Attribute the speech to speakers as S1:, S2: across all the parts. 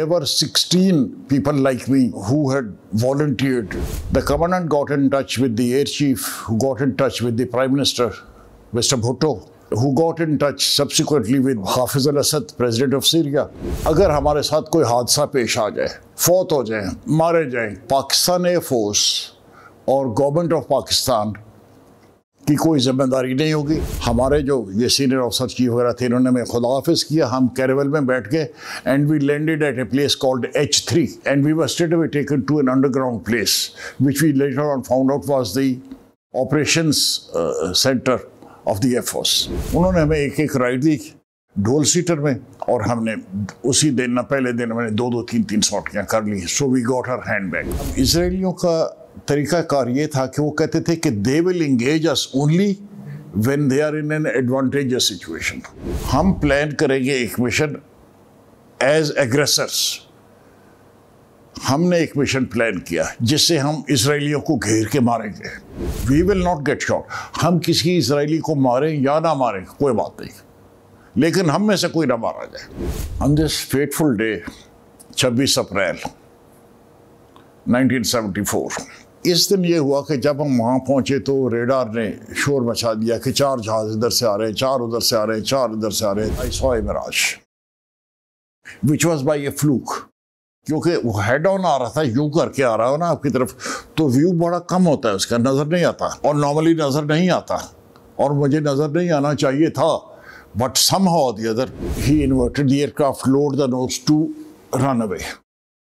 S1: There were 16 people like me who had volunteered. The commandant got in touch with the air chief, who got in touch with the prime minister, Mr. Bhutto, who got in touch subsequently with Hafez al Assad president of Syria अगर हमारे साथ कोई हादसा पेश आ जाए फौत हो जाए मारे जाए पाकिस्तान एयरफोर्स और गवर्नमेंट ऑफ पाकिस्तान की कोई जिम्मेदारी नहीं होगी हमारे जो ये सीनियर ऑफिसर चीफ वगैरह थे इन्होंने हमें खुदाफिज किया हम कैरेवल में बैठ गए and we landed at a place called H three and we were straight taken to an underground place which we later on found out was the operation centre of the air force उन्होंने हमें एक एक ride दी ढोल seater में और हमने उसी दिन ना पहले दिन मैंने दो दो तीन तीन सौटियाँ कर ली so we got her hand bag इसराइलियों का तरीक़ाकार ये था कि वो कहते थे कि they will engage us only when they are in an advantage situation हम प्लान करेंगे एक मिशन एज एग्रेसर्स हमने एक मिशन प्लान किया जिससे हम इसराइलियों को घेर के मारेंगे we will not get shot हम किसी इसराइली को मारें या ना मारें कोई बात नहीं लेकिन हम में से कोई ना मारा जाए on this fateful day 26 April 1974 इस दिन ये हुआ कि जब हम वहाँ पहुँचे तो रेडार ने शोर मचा दिया कि चार जहाज इधर से आ रहे हैं चार उधर से आ रहे हैं चार इधर से आ रहे हैं I saw Mirage which was by a fluke क्योंकि वो हेड ऑन आ रहा था यू करके आ रहा हो ना आपकी तरफ तो व्यू बड़ा कम होता है उसका नज़र नहीं आता और नॉर्मली नज़र नहीं आता और मुझे नज़र नहीं आना चाहिए था but somehow other he inverted aircraft load the notes to run away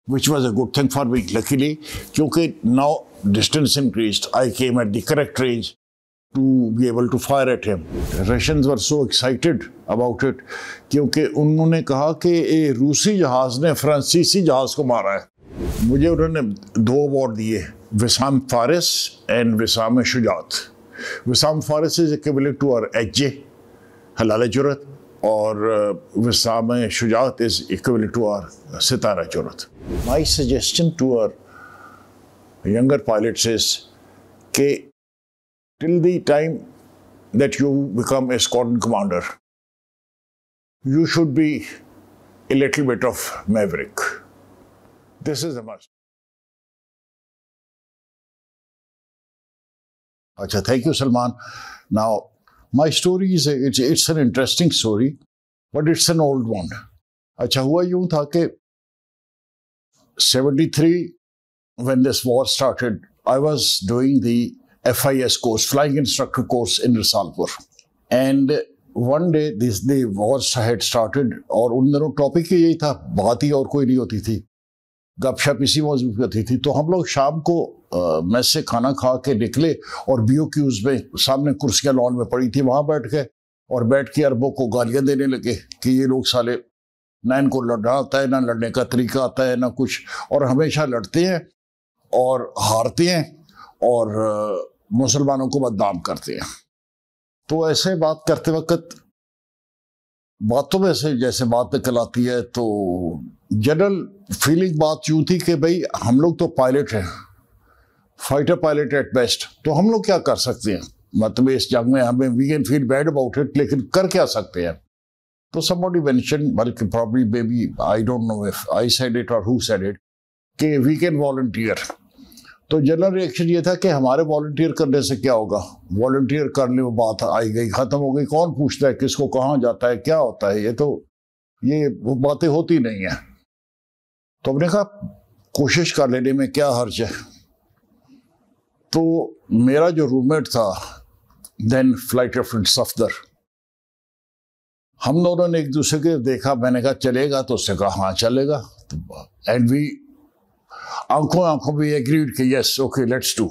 S1: which was a good thing for me, luckily, because now distance increased. I came at the correct range to be able to fire at him. The Russians were so excited about it क्योंकि उन्होंने कहा कि ये रूसी जहाज़ ने फ्रांसीसी जहाज़ को मारा है मुझे उन्होंने दो अवार्ड दिए Wisam Faris and Wisam Shujat. Wisam Faris is equivalent to our एच Halal Jurat. और uh, Wisam Shujaat is equal to our Sitara Jurat my suggestion to our younger pilot is के till the time that you become a squadron commander you should be a little bit of maverick this is just अच्छा thank you Salman now my story is it's it's an interesting story but it's an old one अच्छा हुआ यूं था कि 73 when this war started I was doing the FIS course flying instructor course in Risalpur and one day this the war had started और उन दिनों topic ही यही था बात ही और कोई नहीं होती थी गपशप इसी मौजूद होती थी तो हम लोग शाम को मैस से खाना खा के निकले और बी ओ की में सामने कुर्सियां लॉन में पड़ी थी वहां बैठ गए और बैठ के अरबों को गालियां देने लगे कि ये लोग साले ना इनको लड़ना आता है ना लड़ने का तरीका आता है ना कुछ और हमेशा लड़ते हैं और हारते हैं और मुसलमानों को बदनाम करते हैं तो ऐसे बात करते वक्त बातों में से जैसे बात निकल आती है तो जनरल फीलिंग बात यूँ थी कि भाई हम लोग तो पायलट हैं फाइटर पायलट एट बेस्ट तो हम लोग क्या कर सकते हैं मतलब इस जंग में हमें we can feel bad about it लेकिन कर क्या सकते हैं तो समी मैं बल्कि probably maybe I don't know if I said it और हु सेड इट कि वी कैन वॉल्टियर तो जनरल रिएक्शन ये था कि हमारे वॉल्टियर करने से क्या होगा वॉल्टियर करने वो बात आई गई ख़त्म हो गई कौन पूछता है किसको कहाँ जाता है क्या होता है ये तो ये वो बातें होती नहीं हैं तो हमने कहा कोशिश कर लेने में क्या हर्ज है तो मेरा जो रूममेट था देन फ्लाइट रेफरेंट सफदर हम दोनों ने एक दूसरे के देखा मैंने कहा चलेगा तो उसने कहा हाँ चलेगा तो एंड वी आंखों आंखों भी एग्रीड कि यस ओके लेट्स डू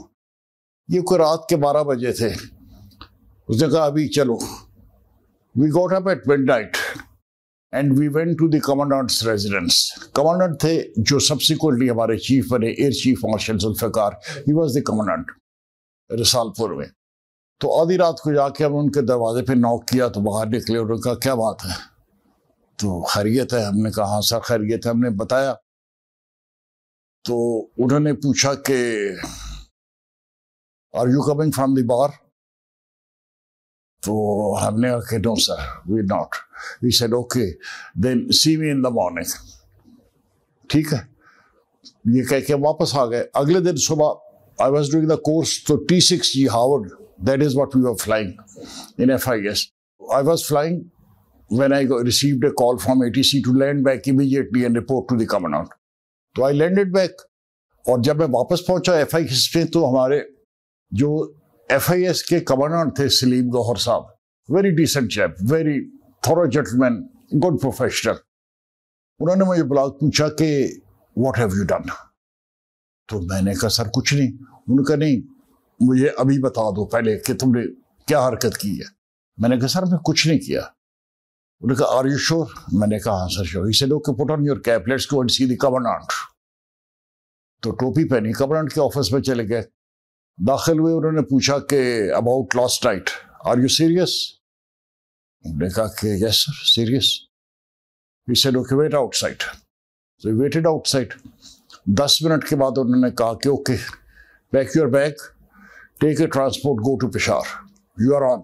S1: ये कोई रात के बारह बजे थे उसने कहा अभी चलो we got up at midnight and we went to the commandant's residence commandant थे जो सब्सिक्वेंटली हमारे चीफ बने air chief marshal Zulfiqar he was the commandant Risalpur में तो आधी रात को जाके हमने उनके दरवाजे पे नॉक किया तो बाहर निकले उन्होंने कहा क्या बात है तो खैरियत है हमने कहा हाँ सर खैरियत है हमने बताया तो उन्होंने पूछा कि are you coming from the bar तो हमने कहा no sir we not we said okay then see me in the morning ठीक है ये कह के वापस आ गए अगले दिन सुबह I was doing the course तो T six G Harvard that is what we are flying in F I S I was flying when I receive a call from A T C to land back immediately and report to the commandant तो I land back और जब मैं वापस पहुंचा F I S पे तो हमारे जो एफ आई एस के कमांडर थे सलीम गौहर साहब very decent chap very thorough gentleman good professional उन्होंने मुझे बुला पूछा कि वॉट हैव यू डन तो मैंने कहा सर कुछ नहीं उनका नहीं मुझे अभी बता दो पहले कि तुमने क्या हरकत की है मैंने कहा सर मैं कुछ नहीं किया उन्होंने कहा आर यू श्योर मैंने कहा हाँ सर श्योर इसे लोग put on your cap let's go and see the तो टोपी पहनी कमांडेंट के ऑफिस में चले गए दाखिल हुए उन्होंने पूछा कि about last night are you serious उन्होंने कहा कि yes sir serious he said, okay, wait outside. So waited waited outside. दस मिनट के बाद उन्होंने कहा कि okay pack your bag take a transport go to Peshawar you are on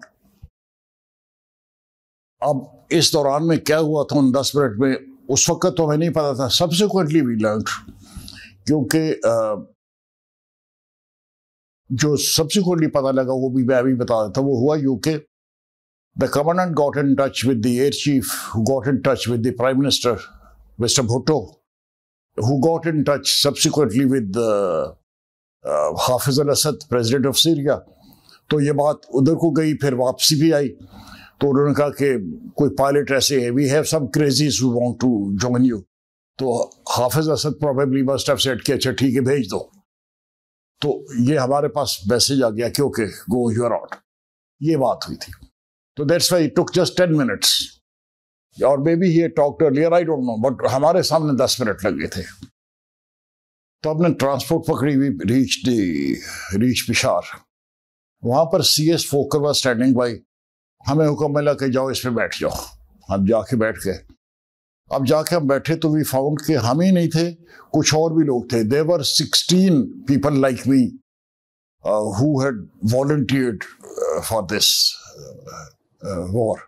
S1: अब इस दौरान में क्या हुआ था उन दस मिनट में उस वक्त तो हमें नहीं पता था सबसे वी लर्न क्योंकि जो subsequently पता लगा वो भी मैं अभी बता देता वो हुआ यूके the commandant got in touch with the air chief got in touch with the prime minister mister Bhutto who got in touch subsequently with Hafez al Assad president of Syria तो ये बात उधर को गई फिर वापसी भी आई तो उन्होंने कहा कि कोई पायलट ऐसे है we have some crazies who want to join you तो Hafez Assad probably must have said कि अच्छा ठीक है भेज दो तो ये हमारे पास मैसेज आ गया कि ओके गो यूर आउट ये बात हुई थी तो that's why took just ten minutes और मे बी ये talked earlier I don't know but हमारे सामने दस मिनट लगे थे तो हमने ट्रांसपोर्ट पकड़ी हुई रीच दी रीच पिशार वहां पर सी एस फोकर वा स्टैंडिंग बाई हमें हुक्म मिला कि जाओ इस पर बैठ जाओ हम जाके बैठ गए अब जाके हम बैठे तो वी फाउंड के हम ही नहीं थे कुछ और भी लोग थे there were sixteen people like me who had volunteered for this war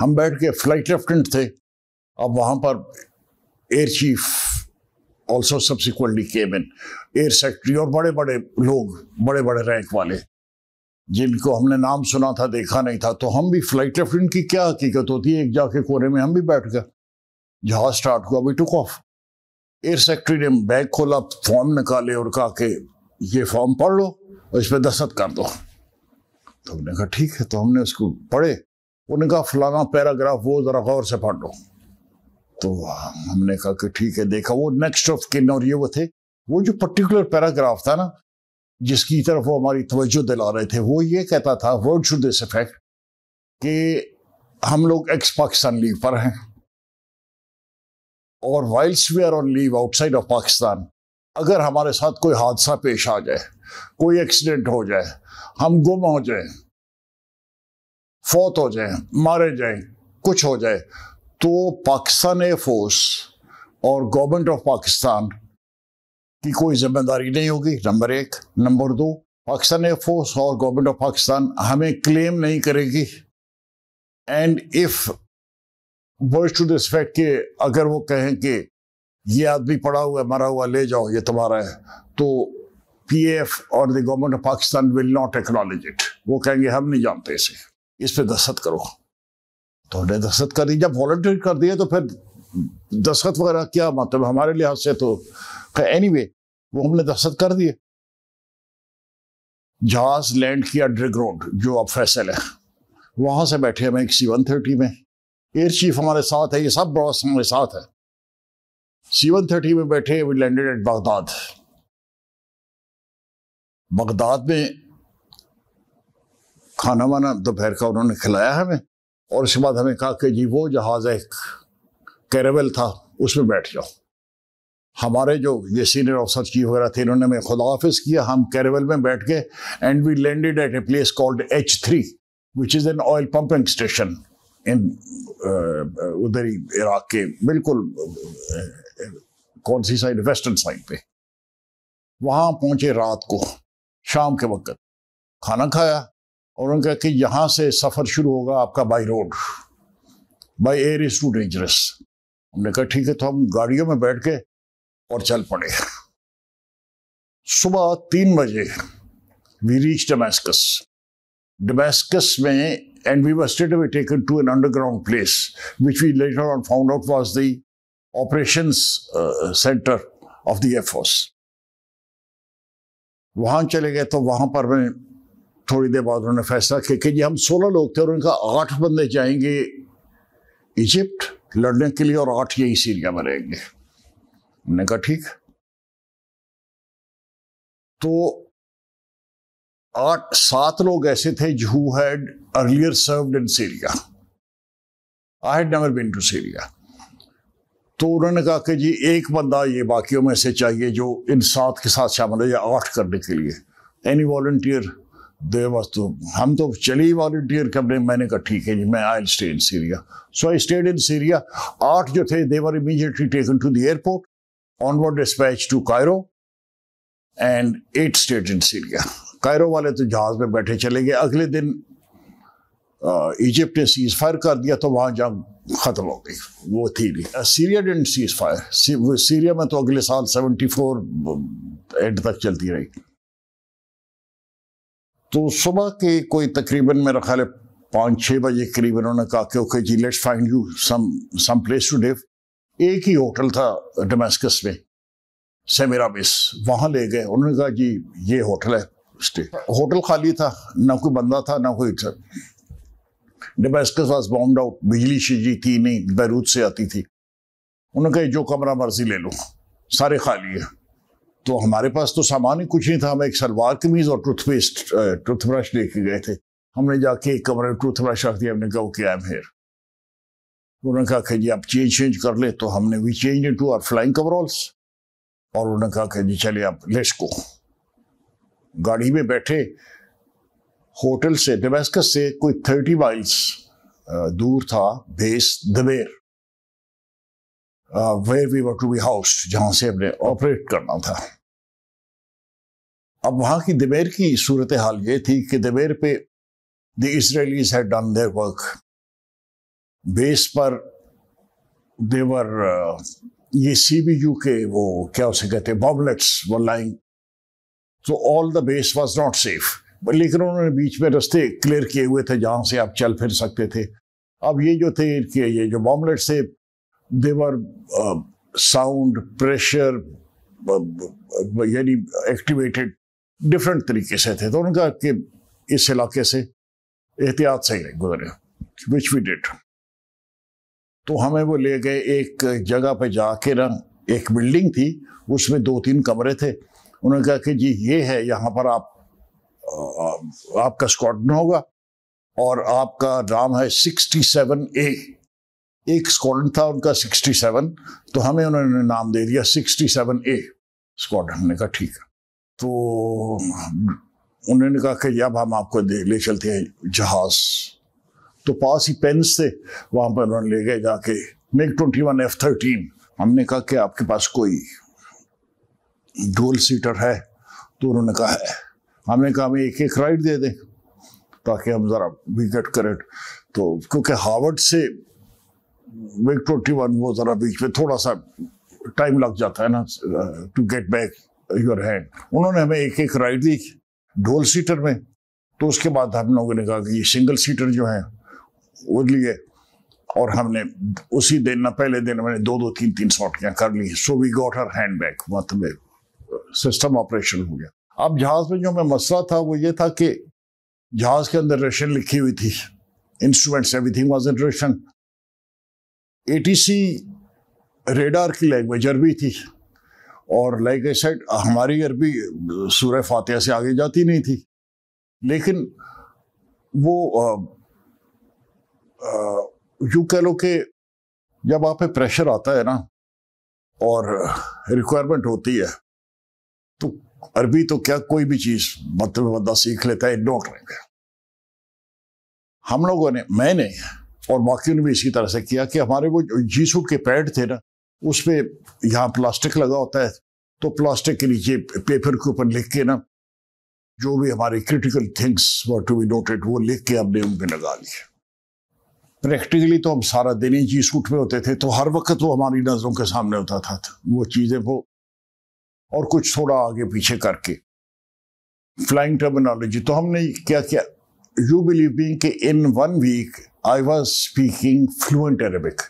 S1: हम बैठ के फ्लाइट लेफ्टिनेंट थे अब वहां पर air chief also subsequently came in air secretary और बड़े बड़े लोग बड़े बड़े रैंक वाले जिनको हमने नाम सुना था देखा नहीं था तो हम भी फ्लाइट लेफ्टिनेंट की क्या हकीकत होती है एक जाके कोने में हम भी बैठ गए जहाज स्टार्ट हुआ we took off air secretary ने बैग खोला फॉर्म निकाले और कहा कि ये फॉर्म पढ़ लो और इस पर दस्तखत कर दो तो हमने कहा ठीक है तो हमने उसको पढ़े उन्होंने कहा फलाना पैराग्राफ वो ज़रा गौर से पढ़ लो तो हमने कहा कि ठीक है देखा वो नेक्स्ट ऑफ किन और ये वो थे वो जो पर्टिकुलर पैराग्राफ था ना जिसकी तरफ वो हमारी तवज्जो दिला रहे थे वो ये कहता था वर्ड शुड दिस इफेक्ट कि हम लोग एक्स पाकिस्तान लीव पर हैं और whilst we are on leave outside of Pakistan अगर हमारे साथ कोई हादसा पेश आ जाए कोई एक्सीडेंट हो जाए हम गुम हो जाए फौत हो जाए मारे जाए कुछ हो जाए तो पाकिस्तान एयरफोर्स और गवर्नमेंट ऑफ पाकिस्तान की कोई जिम्मेदारी नहीं होगी नंबर एक नंबर दो पाकिस्तान एयरफोर्स और गवर्नमेंट ऑफ पाकिस्तान हमें क्लेम नहीं करेगी and if word to this fact के अगर वो कहें कि ये आदमी पड़ा हुआ मरा हुआ ले जाओ ये तुम्हारा है तो पी एफ और the government of Pakistan will not acknowledge it वो कहेंगे हम नहीं जानते इसे इस पर दस्त करो तो उन्हें दस्त कर दी जब वॉल्टियर कर दिया तो फिर दस्खत वगैरह क्या मतलब हमारे लिहाज से तो एनी anyway, वो हमने दस्खत कर दिए जहाज लैंड किया ड्रिग रोड जो अब फैसल है वहां से बैठे हमें एक सी वन थर्टी में एयर चीफ हमारे साथ है ये सब बॉस हमारे साथ है सी वन थर्टी में बैठे we landed at Baghdad Baghdad में खाना वाना दोपहर का उन्होंने खिलाया हमें और उसके बाद हमें कहा कि जी वो जहाज एक कैरेवल था उसमें बैठ जाओ हमारे जो ये सीनियर ऑफिसर चीफ वगैरह थे इन्होंने खुदा खुदाफिज किया हम कैरेवल में बैठ गए and we landed at a place called H three which is an oil pumping station in उधर ही इराक के बिल्कुल uh, कौन सी साइड वेस्टर्न साइड पे वहाँ पहुँचे रात को शाम के वक्त खाना खाया और उनका कि यहाँ से सफ़र शुरू होगा आपका by road by air is too dangerous हमने कहा ठीक है तो हम गाड़ियों में बैठ के और चल पड़े सुबह तीन बजे वी रीच डोमेस्कस डोमेस्कस में and we were we taken to an underground place which we later on found out was the operation centre of the air force वहां चले गए तो वहां पर मैं थोड़ी देर बाद उन्होंने फैसला किया कि जी हम सोलह लोग थे और उनका आठ बंदे जाएंगे इजिप्ट लड़ने के लिए और आठ यही सीरिया भरेंगे हमने कहा ठीक तो आठ सात लोग ऐसे थे जो had earlier served in Syria I had never been to Syria तो उन्होंने कहा कि जी एक बंदा ये बाकियों में से चाहिए जो इन सात के साथ शामिल है या आठ करने के लिए एनी वॉल्टियर दे वॉज तो हम तो चले वॉल्टियर करने मैंने कहा ठीक है जी मैं I stay in Syria so I stayed in Syria आठ जो थे there were immediately taken to the airport onward dispatch to Cairo and eight stayed in Syria Cairo वाले तो जहाज में बैठे चले गए अगले दिन इजिप्ट ने सीज फायर कर दिया तो वहाँ जंग ख़त्म हो गई वो थी नहीं सीरिया डेंट सीज फायर सीरिया में तो अगले साल फोर एंड तक चलती रही तो सुबह के कोई तकरीबन मेरा ख्याल पाँच छः बजे करीब उन्होंने कहा कि ओके जी let's find you some some place to live एक ही होटल था डोमेस्कस में बेस वहाँ ले गए उन्होंने कहा जी ये होटल है स्टे होटल खाली था ना कोई बंदा था ना कोई था डोमेस्कस वॉज बाउंड आउट बिजली शिजी थी नहीं बैरूत से आती थी उन्होंने कहा जो कमरा मर्जी ले लो सारे खाली है तो हमारे पास तो सामान ही कुछ नहीं था हम एक सलवार कमीज और टूथपेस्ट टूथब्रश लेके गए थे हमने जाके एक कमरे में टूथब्रश रख दिया हमने कहा ओके आई एम हेयर उन्होंने कहा कि जी आप चेंज चेंज कर ले तो हमने we change into our flying coveralls और उन्होंने कहा कि जी चले आप लेट्स गो गाड़ी में बैठे होटल से डबेस्कस से कोई थर्टी माइल्स दूर था base Dumayr where we were to be housed जहां से हमने ऑपरेट करना था अब वहां की दबेर की सूरत हाल ये थी कि दबेर पे the Israelis had done their work base पर देवर uh, ये सी बी यू के वो क्या उसे कहते हैं बॉबलेट्स वो लाइंग तो all the base was not safe लेकिन उन्होंने बीच में रास्ते क्लियर किए हुए थे जहां से आप चल फिर सकते थे अब ये जो थे कि ये जो बॉमलेट्स थे देवर साउंड प्रेशर यानी एक्टिवेटेड डिफरेंट तरीके से थे तो उनका कि इस इलाके से एहतियात से ही गुजरे विच वी डिड तो हमें वो ले गए एक जगह पे जाके ना एक बिल्डिंग थी उसमें दो तीन कमरे थे उन्होंने कहा कि जी ये है यहाँ पर आप आपका स्क्वाडन होगा और आपका नाम है सिक्सटी सेवन ए एक स्क्वाड्रन था उनका 67 तो हमें उन्होंने नाम दे दिया 67 ए स्क्वाड्रन ने कहा ठीक है तो उन्होंने कहा कि अब हम आपको दे ले चलते हैं जहाज तो पास ही पेंस थे वहां पर उन्होंने ले गए जाके MiG twenty one F thirteen हमने कहा कि आपके पास कोई डोल सीटर है तो उन्होंने कहा है हमने कहा हमें एक एक राइड दे दें ताकि हम ज़रा विकेट करें तो क्योंकि हार्वर्ड से वेक ट्वेंटी वन वो ज़रा बीच में थोड़ा सा टाइम लग जाता है ना to get back your hand उन्होंने हमें एक एक राइड दी ढोल सीटर में तो उसके बाद हम लोगों ने कहा कि ये सिंगल सीटर जो है वो लिए और हमने उसी दिन ना पहले दिन मैंने दो दो तीन तीन सॉटियाँ कर ली so we got her hand back मतलब सिस्टम ऑपरेशन हो गया अब जहाज में जो मैं मसला था वो ये था कि जहाज के अंदर रशियन लिखी हुई थी instruments everything was in Russian ATC radar की लैंग्वेज अरबी थी और लाइक ए सेट हमारी अरबी सूर्य फातिहा से आगे जाती नहीं थी लेकिन वो यू कह लो कि जब आप पे प्रेशर आता है ना और रिक्वायरमेंट होती है तो अरबी तो क्या कोई भी चीज़ मतलब बंदा सीख लेता है नो करेंगे हम लोगों ने मैंने और बाकियों ने भी इसी तरह से किया कि हमारे वो जी सूट के पैड थे ना उस पर यहाँ प्लास्टिक लगा होता है तो प्लास्टिक के नीचे पेपर के ऊपर लिख के ना जो भी हमारे critical things were to be noted वो लिख के हमने उनमें लगा लिए प्रैक्टिकली तो हम सारा दिन ही जी सूट में होते थे तो हर वक्त वो हमारी नज़रों के सामने होता था वो चीज़ें वो और कुछ थोड़ा आगे पीछे करके फ्लाइंग टर्मिनोलॉजी तो हमने क्या क्या यू बिलीव बींग कि in one week I was speaking fluent Arabic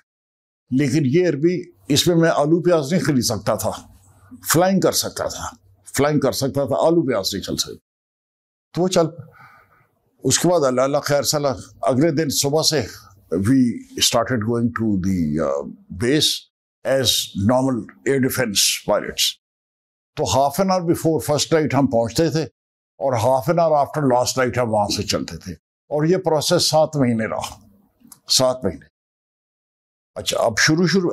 S1: लेकिन ये अरबी इसमें मैं आलू प्याज नहीं खरीद सकता था फ्लाइंग कर सकता था फ्लाइंग कर सकता था आलू प्याज नहीं चल सकता तो वो चल उसके बाद अल्लाह खैर सला अगले दिन सुबह से we started going to the base as normal air defence pilots तो half an hour before first night हम पहुंचते थे और half an hour after last night हम वहाँ से चलते थे और ये प्रोसेस सात महीने रहा सात महीने अच्छा अब शुरू शुरू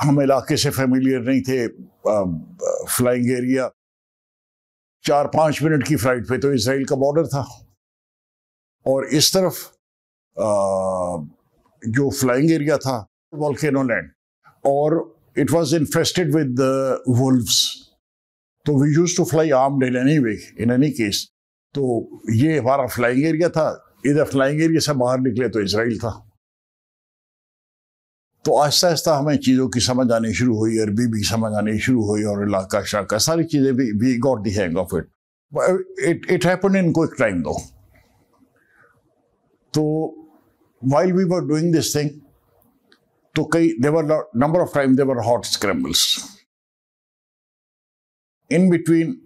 S1: हम इलाके से फेमिलियर नहीं थे फ्लाइंग एरिया चार पांच मिनट की फ्लाइट पे तो इसराइल का बॉर्डर था और इस तरफ आ, जो फ्लाइंग एरिया था वॉल्केनो लैंड और it was infested with wolves तो we use to fly armed in any way in any case तो ये हमारा फ्लाइंग एरिया था इधर फ्लाइंग एरिया से बाहर निकले तो इसराइल था तो आहिस्ता आहिस्ता हमें चीज़ों की समझ आनी शुरू हुई अरबी भी समझ आनी शुरू हुई और इलाका शाका सारी चीज़ें भी we got the hang of it it it happen in quick time though तो while we were doing this thing तो कई there were number of time there were hot scrambles in between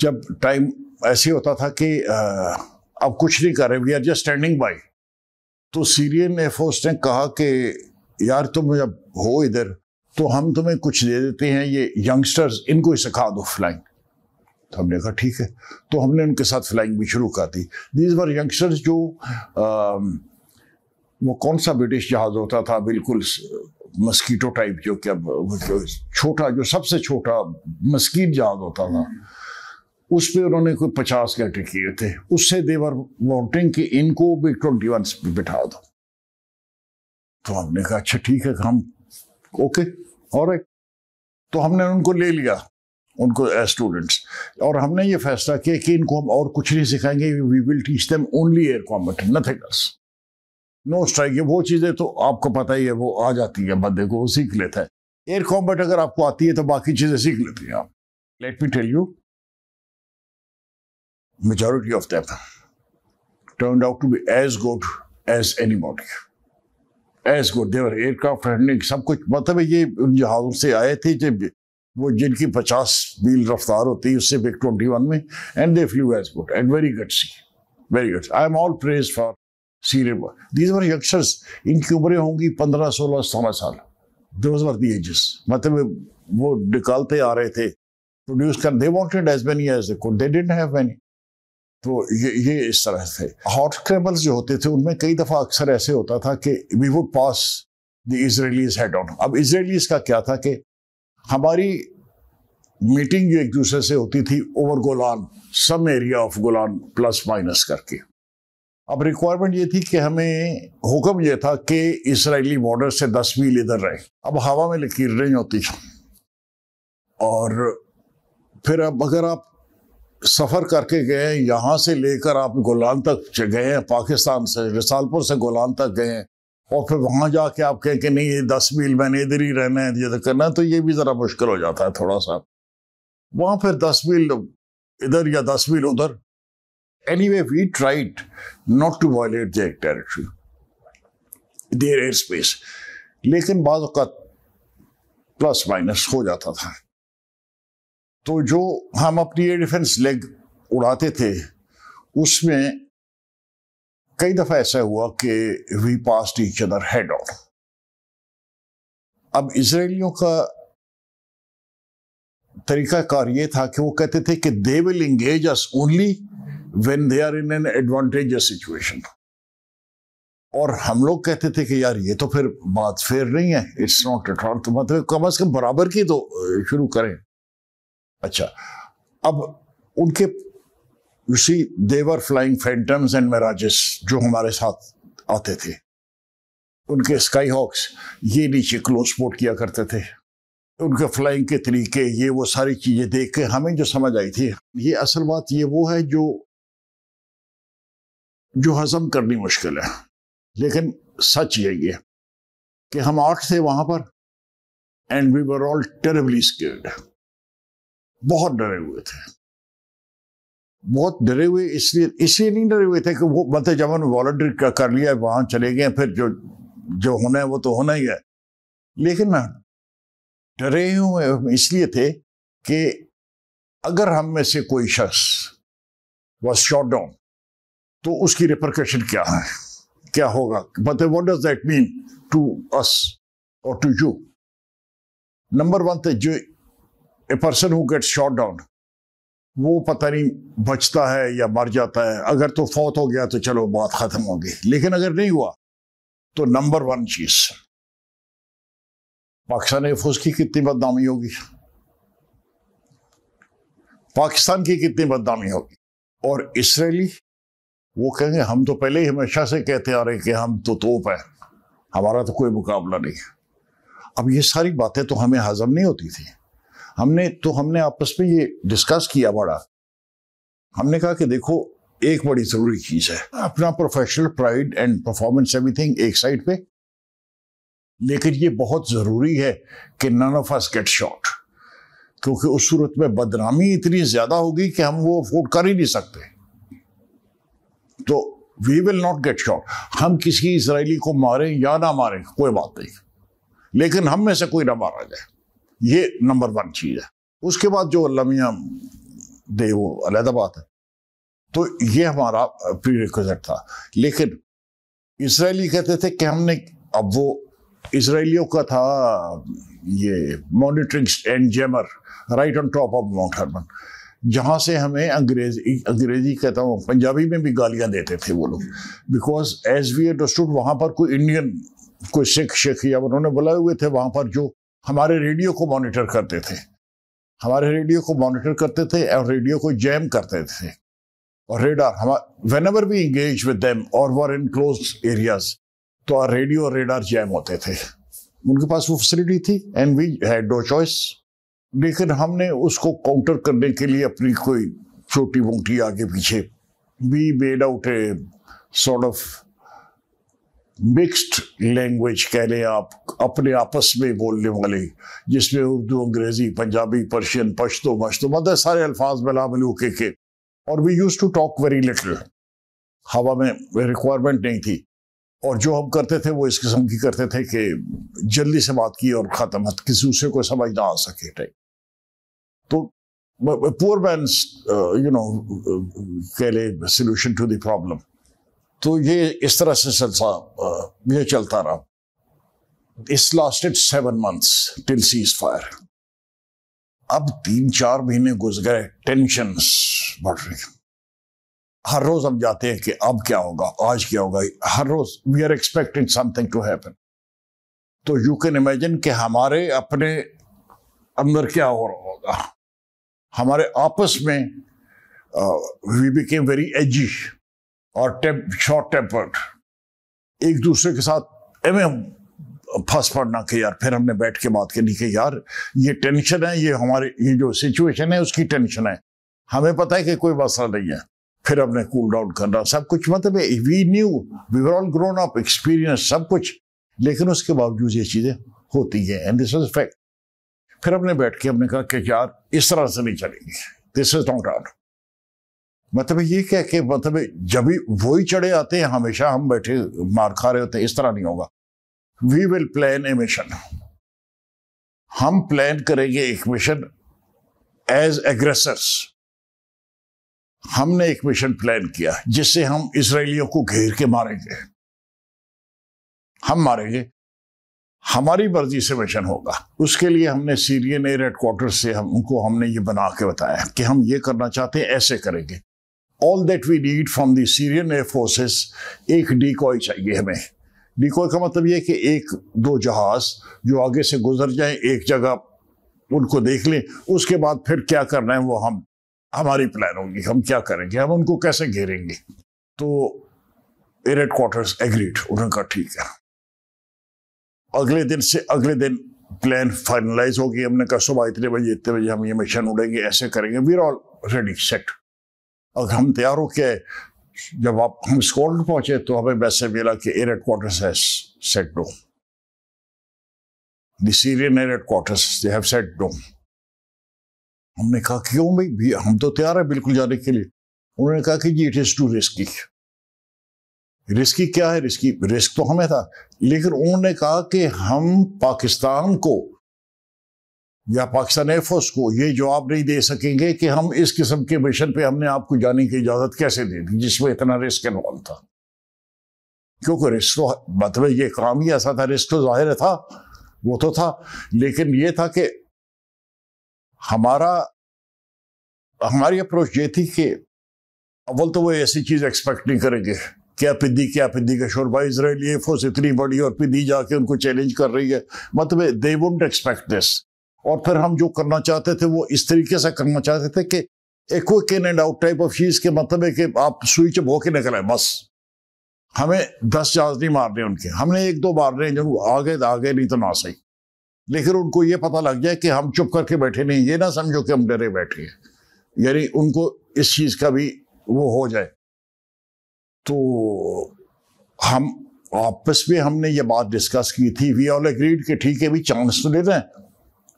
S1: जब टाइम ऐसे होता था कि अब कुछ नहीं कर रहे we are just standing by तो सीरियन एयरफोर्स ने कहा कि यार तुम जब हो इधर तो हम तुम्हें कुछ दे देते हैं ये यंगस्टर्स इनको ही सिखा दो फ्लाइंग तो हमने कहा ठीक है तो हमने उनके साथ फ्लाइंग भी शुरू कर दी दीज वर यंगस्टर्स जो आ, वो कौन सा ब्रिटिश जहाज होता था बिल्कुल मस्कीटो टाइप जो क्या छोटा जो सबसे छोटा मस्कीट जहाज होता था उस पर उन्होंने कोई पचास गैटे किए थे उससे देवर वांटिंग कि इनको भी ट्वेंटी वन पे बिठा दो तो हमने कहा अच्छा ठीक है हम ओके और एक तो हमने उनको ले लिया उनको एज स्टूडेंट्स और हमने ये फैसला किया कि इनको हम और कुछ नहीं सिखाएंगे we will teach them only air combat nothing else no strike ये वो चीज़ें तो आपको पता ही है वो आ जाती है बंदे को वो सीख लेता है एयर कॉम्बेट अगर आपको आती है तो बाकी चीज़ें सीख लेती हैं आप let me tell you majority of them turned out to be as good as anybody. As good. They were aircraft handling, सब कुछ मतलब ये उन जहाजों से आए थे जब वो जिनकी 50 मील रफ्तार होती है उससे बिग 21 में and they flew as good and very good see very good I am all praise for Syrian these were youngsters इनकी उम्रें होंगी पंद्रह सोलह सोलह साल दोज वर दी एजेस मतलब वो निकालते आ रहे थे प्रोड्यूस कर they wanted as many as they could they didn't have many तो ये ये इस तरह से हॉट क्रेबल जो होते थे उनमें कई दफ़ा अक्सर ऐसे होता था कि we would pass the Israelis head on अब इसराइलीज का क्या था कि हमारी मीटिंग जो एक दूसरे से होती थी over Golan some area of Golan plus minus करके अब रिक्वायरमेंट ये थी कि हमें हुक्म यह था कि इसराइली बॉर्डर से दस मील इधर रहे अब हवा में लकीर नहीं होती और फिर अब अगर आप सफ़र करके गए यहाँ से लेकर आप गोलान तक गए हैं पाकिस्तान से रिसालपुर से गोलान तक गए हैं और फिर वहाँ जाके आप कहें कि नहीं ये दस मील मैंने इधर ही रहना है इधर तो करना है तो ये भी ज़रा मुश्किल हो जाता है थोड़ा सा वहाँ फिर दस मील इधर या दस मील उधर any way we tried not to violate their territory their air space लेकिन बाज़ प्लस माइनस हो जाता था तो जो हम अपनी एयर डिफेंस लेग उड़ाते थे उसमें कई दफ़ा ऐसा हुआ कि we pass each other head on अब इसराइलियों का तरीकाकार ये था कि वो कहते थे कि they will engage us only when they are in an advantage situation और हम लोग कहते थे कि यार ये तो फिर बात फेर नहीं है इट्स नॉट एट ऑल तो मतलब कम अज कम बराबर की तो शुरू करें अच्छा अब उनके see they were flying Phantoms and Mirages जो हमारे साथ आते थे उनके स्काई हॉक्स ये नीचे क्लोज स्पोर्ट किया करते थे उनके फ्लाइंग के तरीके ये वो सारी चीज़ें देख के हमें जो समझ आई थी ये असल बात ये वो है जो जो हजम करनी मुश्किल है लेकिन सच यही है कि हम आठ थे वहां पर and we were all terribly skilled बहुत डरे हुए थे बहुत डरे हुए इसलिए इसलिए नहीं डरे हुए थे कि वो मतलब जब उन्होंने वॉल्ट्री कर लिया वहां चले गए फिर जो जो होना है वो तो होना ही है लेकिन डरे हुए इसलिए थे कि अगर हम में से कोई शख्स वॉज शॉट डाउन तो उसकी रिप्रकशन क्या है क्या होगा मतलब what does that mean to us और टू यू नंबर वन थे जो a person who get shot down वो पता नहीं बचता है या मर जाता है अगर तो फौत हो गया तो चलो बात खत्म होगी लेकिन अगर नहीं हुआ तो नंबर वन चीज पाकिस्तान एयरफोर्स की कितनी बदनामी होगी पाकिस्तान की कितनी बदनामी होगी और इसराइली वो कहेंगे हम तो पहले ही हमेशा से कहते आ रहे कि हम तो तोप है हमारा तो कोई मुकाबला नहीं है अब ये सारी बातें तो हमें हजम नहीं होती थी हमने तो हमने आपस में ये डिस्कस किया बड़ा हमने कहा कि देखो एक बड़ी जरूरी चीज है अपना professional pride and performance everything एक साइड पे लेकिन ये बहुत जरूरी है कि none of us get shot क्योंकि उस सूरत में बदनामी इतनी ज्यादा होगी कि हम वो अफोर्ड कर ही नहीं सकते तो we will not get shot हम किसी इसराइली को मारें या ना मारें कोई बात नहीं लेकिन हम में से कोई ना मारा जाए ये नंबर वन चीज़ है उसके बाद जो लमिया दे वो अलहदा बात है तो ये हमारा प्री रिक्वेस्ट था लेकिन इसराइली कहते थे कि हमने अब वो इसराइलियों का था ये monitoring and jammer right on top of Mount Hermon जहाँ से हमें अंग्रेजी अंग्रेजी कहता हूँ पंजाबी में भी गालियाँ देते थे वो लोग बिकॉज एज वी अंडरस्टूड वहाँ पर कोई इंडियन कोई सिख शिख या उन्होंने बुलाए हुए थे वहाँ पर जो हमारे रेडियो को मॉनिटर करते थे हमारे रेडियो को मॉनिटर करते थे और रेडियो को जैम करते थे और रेडार हम whenever be engage with them और वर इन क्लोज एरियाज तो रेडियो और रेडार जैम होते थे उनके पास वो फैसिलिटी थी and we had no choice लेकिन हमने उसको काउंटर करने के लिए अपनी कोई छोटी मोटी आगे पीछे we made out a sort of mixed language कह लें आप अपने आपस में बोलने वाले जिसमें उर्दू अंग्रेज़ी पंजाबी पर्शियन पश्तो मश्तो मतलब सारे अल्फाज मिला मिलू के के और we use to talk very little हवा में रिक्वायरमेंट नहीं थी और जो हम करते थे वो इस किस्म की करते थे कि जल्दी से बात की और ख़त्म किसी दूसरे को समझ ना आ सके टाइम तो पुअर मैं यू नो कह ले सोल्यूशन टू द प्रॉब्लम तो ये इस तरह से सिलसिला ये चलता रहा इस lasted seven months till cease fire अब तीन चार महीने घुस गए टेंशन बढ़ रही हर रोज हम जाते हैं कि अब क्या होगा आज क्या होगा हर रोज we are expected something to happen तो यू कैन इमेजिन कि हमारे अपने अंदर क्या हो रहा होगा हमारे आपस में वी बिकेम वेरी एजी और टेप शॉर्ट टेम्पर्ड एक दूसरे के साथ एवं फंस पड़ना कि यार फिर हमने बैठ के बात करी कि यार ये टेंशन है ये हमारे ये जो सिचुएशन है उसकी टेंशन है हमें पता है कि कोई मसला नहीं है फिर हमने कूल डाउन करना सब कुछ मतलब we knew we were all grown up experience सब कुछ लेकिन उसके बावजूद ये चीज़ें होती हैं एंड दिस इज फैक्ट फिर हमने बैठ के हमने कहा कि यार इस तरह से नहीं चलेंगे दिस इज नॉट आउट मतलब ये क्या कि मतलब जब भी वही चढ़े आते हैं हमेशा हम बैठे मार खा रहे होते हैं इस तरह नहीं होगा we will plan a mission हम प्लान करेंगे एक मिशन एज एग्रेसर्स हमने एक मिशन प्लान किया जिससे हम इसराइलियों को घेर के मारेंगे हम मारेंगे हमारी मर्जी से मिशन होगा उसके लिए हमने सीरियन एयर हेडक्वार्टर से हम उनको हमने ये बना के बताया कि हम ये करना चाहते हैं ऐसे करेंगे all that we need from the Syrian air forces एक डिकॉय चाहिए हमें डिकॉय का मतलब यह कि एक दो जहाज जो आगे से गुजर जाए एक जगह उनको देख लें उसके बाद फिर क्या करना है वो हम हमारी प्लान होगी हम क्या करेंगे हम उनको कैसे घेरेंगे तो एयर हेड क्वार्टर एग्रीड उन्होंने कहा ठीक है अगले दिन से अगले दिन प्लान फाइनलाइज होगी हमने कहा सुबह इतने बजे इतने बजे हम ये मिशन उड़ेंगे ऐसे करेंगे वीर ऑल रेडी सेट और हम तैयार होके जब आप हम स्कॉल पहुंचे तो हमें मैसेज मिला कि एयर हेडक्वार्टर्स है सेट डो दीरियन Syrian air headquarters they have set do हमने कहा क्यों भाई हम तो तैयार है बिल्कुल जाने के लिए उन्होंने कहा कि जी it is too risky risky क्या है रिस्की रिस्क तो हमें था लेकिन उन्होंने कहा कि हम पाकिस्तान को या पाकिस्तान एयरफोर्स को ये जवाब नहीं दे सकेंगे कि हम इस किस्म के मिशन पे हमने आपको जाने की इजाज़त कैसे दे दी जिसमें इतना रिस्क इन्वॉल्व था क्योंकि रिस्क तो मतलब ये काम ही ऐसा था रिस्क तो जाहिर था वो तो था लेकिन ये था कि हमारा हमारी अप्रोच ये थी कि अव्वल तो वो ऐसी चीज़ एक्सपेक्ट नहीं करेंगे क्या पिद्दी क्या पिद्दी का शोरबा इसराइली एयरफोर्स इतनी बड़ी और पिद्दी जाके उनको चैलेंज कर रही है मतलब दे वुंट एक्सपेक्ट दिस और फिर हम जो करना चाहते थे वो इस तरीके से करना चाहते थे कि एक in and out type of चीज के मतलब है कि आप स्विच के निकल आए बस हमें दस जहाज नहीं मारने उनके हमने एक दो मारने जरूर आगे आगे नहीं तो ना सही लेकिन उनको ये पता लग जाए कि हम चुप करके बैठे नहीं ये ना समझो कि हम डरे बैठे हैं यानी उनको इस चीज़ का भी वो हो जाए तो हम आपस में हमने ये बात डिस्कस की थी वी ऑल एग्रीड कि ठीक है भी चांस तो ले रहे हैं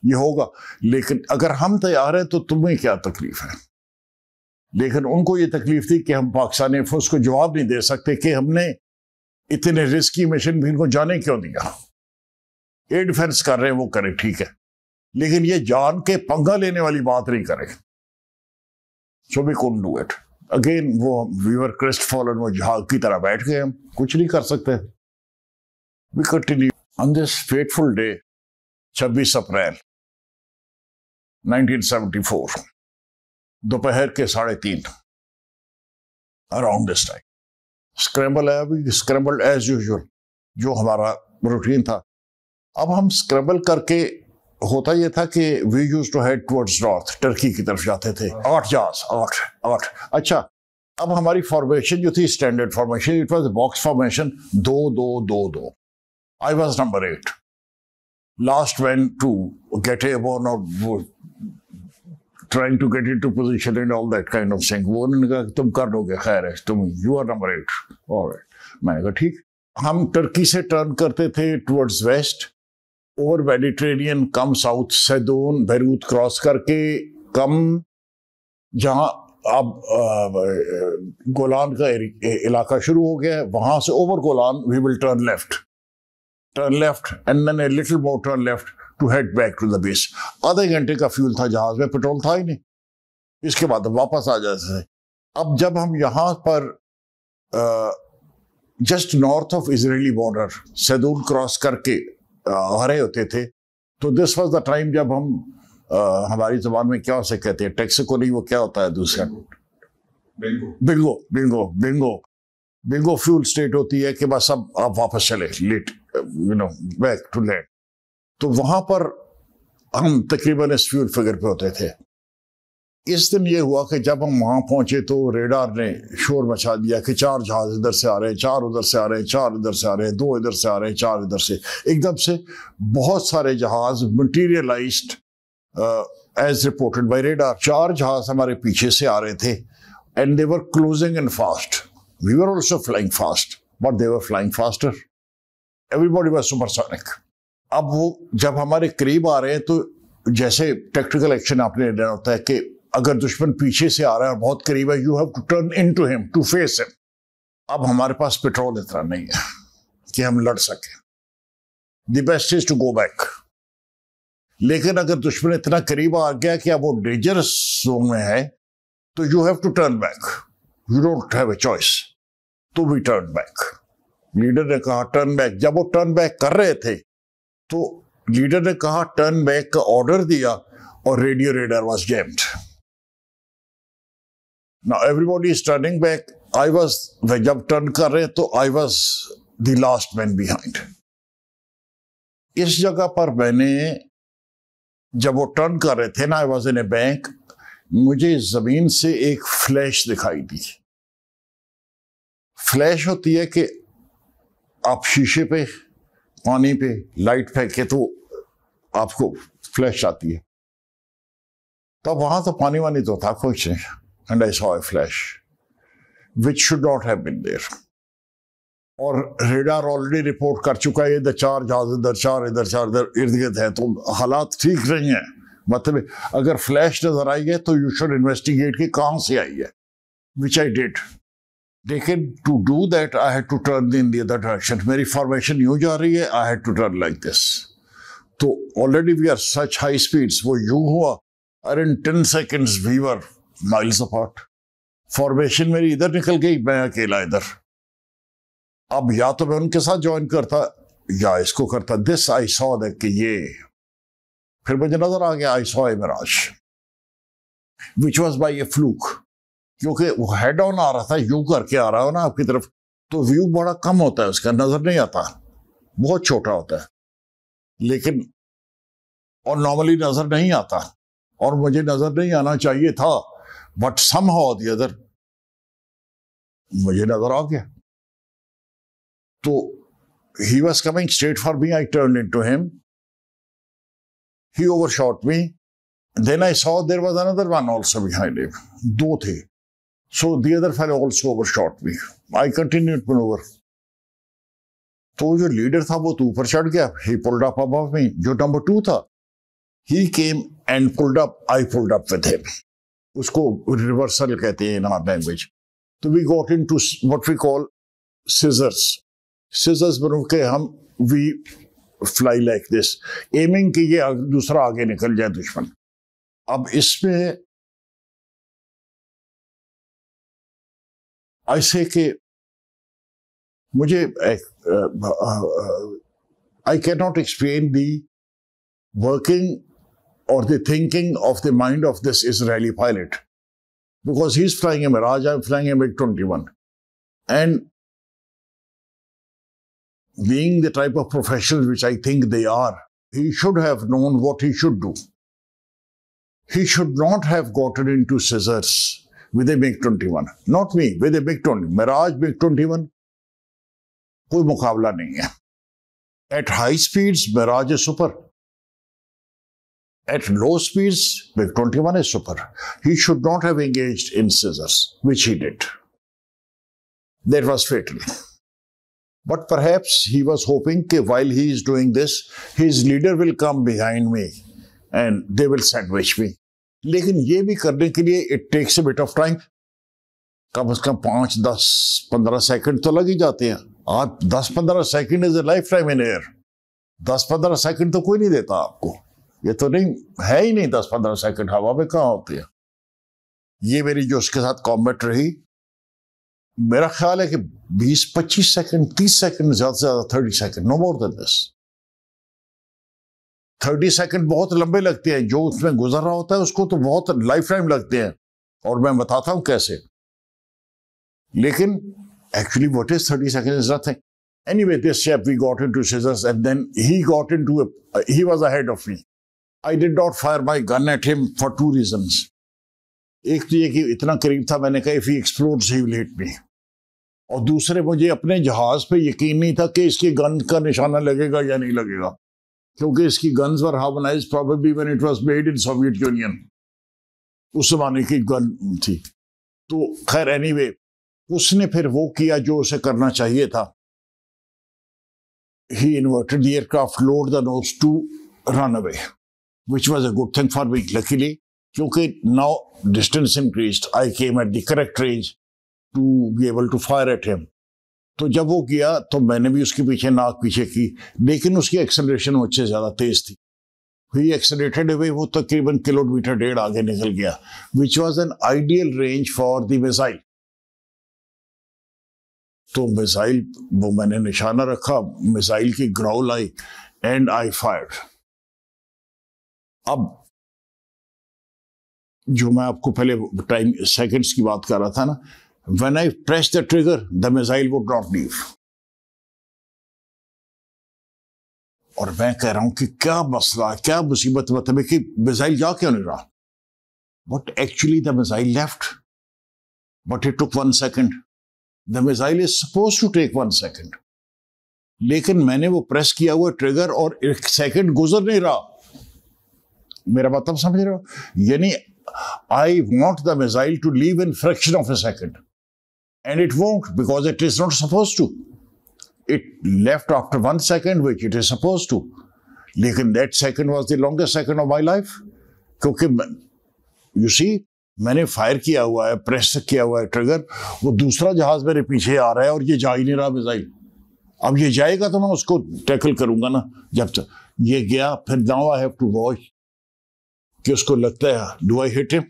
S1: ये होगा लेकिन अगर हम तैयार हैं तो तुम्हें क्या तकलीफ है लेकिन उनको ये तकलीफ थी कि हम पाकिस्तानी फोर्स को जवाब नहीं दे सकते कि हमने इतने रिस्की मिशन भी इनको जाने क्यों दिया एयर डिफेंस कर रहे हैं वो करें ठीक है लेकिन ये जान के पंगा लेने वाली बात नहीं करें so we can't do it again वो व्यूअर क्रिस्ट फॉलन वो जहाज की तरह बैठ गए हम कुछ नहीं कर सकते we continue on this fateful day छब्बीस अप्रैल 1974 दोपहर के साढ़े तीन अराउंड दिस टाइम स्क्रैम्बल है अभी स्क्रैम्बल एज यूजल जो हमारा रूटीन था अब हम स्क्रैम्बल करके होता यह था कि we use to head towards north Turkey की तरफ जाते थे आठ जहाज आठ आठ अच्छा अब हमारी फॉर्मेशन जो थी standard formation it was box formation दो दो दो दो I was number eight last one to get a और trying to get get to position and all that kind of thing वो उन्होंने कहा तुम कर लोगे खैर है तुम यू आर नंबर एट और मैंने कहा ठीक हम टर्की से टर्न करते थे towards west over Mediterranean come south Sidon Beirut cross करके कम जहाँ अब गोलान का इलाका शुरू हो गया है वहाँ से over Golan we will turn left turn left and then a little more turn left to head back to the base आधे घंटे का फ्यूल था जहाज में पेट्रोल था ही नहीं इसके बाद वापस आ जाते थे अब जब हम यहाँ पर just north of Israeli border Sidon cross करके हरे होते थे तो दिस वॉज द टाइम जब हम आ, हमारी जबान में क्या उसे कहते हैं टेक्सिको नहीं वो क्या होता है दूसरा bingo bingo bingo bingo bingo fuel state होती है कि बस अब आप वापस चले let you know back to land तो वहां पर हम तकरीबन इस फ्यूल फिगर पे होते थे इस दिन ये हुआ कि जब हम वहां पहुंचे तो रेडार ने शोर मचा दिया कि चार जहाज इधर से आ रहे हैं चार उधर से आ रहे हैं चार इधर से आ रहे हैं दो इधर से आ रहे हैं चार इधर से एकदम से बहुत सारे जहाज materialize as reported by radar चार जहाज हमारे पीछे से आ रहे थे and they were closing and fast we were also flying fast but they were flying faster everybody was supersonic अब वो जब हमारे करीब आ रहे हैं तो जैसे टेक्टिकल एक्शन आपने लेना होता है कि अगर दुश्मन पीछे से आ रहा है और बहुत करीब है you have to turn in to him to face him अब हमारे पास पेट्रोल इतना नहीं है कि हम लड़ सकें the best is to go back लेकिन अगर दुश्मन इतना करीब आ गया कि अब वो डेंजरस जोन में है तो you have to turn back you don't have a choice to be turn back leader ने कहा टर्न बैक जब वो टर्न बैक कर रहे थे तो लीडर ने कहा टर्न बैक का ऑर्डर दिया और radio radar was jammed Now everybody is turning back. I was जब टर्न कर रहे तो I was the last man behind इस जगह पर मैंने जब वो टर्न कर रहे थे ना आई वॉज इन ए बैंक मुझे जमीन से एक फ्लैश दिखाई दी फ्लैश होती है कि आप शीशे पे पानी पे लाइट फेंके तो आपको फ्लैश आती है तो वहां तो पानी वानी तो था कुछ नहीं and I saw a flash which should not have been there और रेडार ऑलरेडी रिपोर्ट कर चुका है इधर चार जहाज इधर चार इधर चार इधर इर्द गिर्द है तो हालात ठीक नहीं है मतलब अगर फ्लैश नजर आई है तो यू शुड इन्वेस्टिगेट कि कहाँ से आई है विच आई डिड लेकिन to do that I had to turn in the other direction मेरी फॉर्मेशन यूं जा रही है I had to turn like this तो already we are such high speeds वो यूं हुआ और in ten seconds we were miles apart formation मेरी इधर निकल गई मैं अकेला इधर अब या तो मैं उनके साथ ज्वाइन करता या इसको करता दिस आई सॉ दैट कि ये फिर मुझे नजर आ गया I saw a Mirage which was by a fluke क्योंकि वो हेड ऑन आ रहा था यू करके आ रहा हो ना आपकी तरफ तो व्यू बड़ा कम होता है उसका नजर नहीं आता बहुत छोटा होता है लेकिन और नॉर्मली नजर नहीं आता और मुझे नजर नहीं आना चाहिए था बट सम हो दी अदर मुझे नजर आ गया तो he was coming straight for me I turn in to him he overshot me then I saw there was another one also behind दो थे So the other fellow also overshot me. I continued maneuver. तो जो leader था वो तो ऊपर चढ़ गया he pulled up above me जो नंबर टू था he came and pulled up I pulled up with him उसको रिवर्सल कहते हैं इन आर लैंग्वेज तो we got in to we call scissors scissors बनू के हम we fly like this aiming की ये दूसरा आगे निकल जाए दुश्मन अब इसमें I कि मुझे I can not explain the or the thinking of the mind of this Israeli pilot. Because he's flying a Mirage, I'm flying a MiG 21. And being the type of professionals which I think they are, he should have known what he should do. He should not have gotten into scissors with a MiG 21 not me. With a MiG 20 Mirage MiG 21 कोई मुकाबला नहीं है at high speeds Mirage a At low speeds, MiG 21 is super. He should not have engaged in scissors, which he did. That was fatal. But perhaps he was hoping that while he is doing this, his leader will come behind me and they will sandwich me. लेकिन ये भी करने के लिए it takes bit of time कम से कम पांच दस पंद्रह सेकंड तो लग ही जाते हैं आज दस पंद्रह second is a life time in air दस पंद्रह सेकंड तो कोई नहीं देता आपको ये तो नहीं है ही नहीं दस पंद्रह सेकंड हवा में कहाँ होते हैं ये मेरी जो उसके साथ कॉम्बेट रही मेरा ख्याल है कि बीस पच्चीस सेकंड तीस सेकंड ज़्यादा से ज़्यादा thirty second no more than this thirty second बहुत लंबे लगते हैं जो उसमें गुजर रहा होता है उसको तो बहुत लाइफ टाइम लगते हैं और मैं बताता हूं कैसे लेकिन actually what is thirty second is nothing Anyway, this chap, got in to scissors and then he got in to he was ahead of me I did not fire my gun at him for two reason एक तो ये कि इतना करीब था मैंने कहा if he से ही लेट मी और दूसरे मुझे अपने जहाज पे यकीन नहीं था कि इसके गन का निशाना लगेगा या नहीं लगेगा क्योंकि इसकी guns were harmonize probably when it was made in Soviet Union उस जमाने की गन थी तो खैर एनीवे उसने फिर वो किया जो उसे करना चाहिए था he inverted aircraft load the notes to run away which was a good thing for me luckily क्योंकि now distance increase I came at the correct range to be able to fire at him तो जब वो किया तो मैंने भी उसके पीछे नाक पीछे की लेकिन उसकी एक्सेलरेशन मुझसे ज़्यादा तेज़ थी ही एक्सेलेटेड हुए वो तकरीबन किलोमीटर डेढ़ आगे निकल गया which was an ideal range for the missile तो मिसाइल वो मैंने निशाना रखा मिसाइल की growl I and I fire अब जो मैं आपको पहले टाइम सेकंड्स की बात कर रहा था ना When I press the trigger, the missile would not leave. और मैं कह रहा हूं कि क्या मसला क्या मुसीबत मतलब कि मिसाइल जा क्यों नहीं रहा but actually the missile left but it took one second the missile is suppose to take one second लेकिन मैंने वो प्रेस किया हुआ ट्रिगर और एक सेकंड गुजर नहीं रहा मेरा मतलब समझ रहे हो यानी I want the missile to leave in fraction of a second and it won't because it is not supposed to. It left after one second, which it is supposed to. लेकिन that second was the longest second of my life क्योंकि you see मैंने fire किया हुआ है press किया हुआ है trigger वो दूसरा जहाज मेरे पीछे आ रहा है और ये जा ही नहीं रहा मिसाइल अब ये जाएगा तो मैं उसको टैकल करूंगा ना जब तक ये गया फिर now I have to watch कि उसको लगता है do I hit him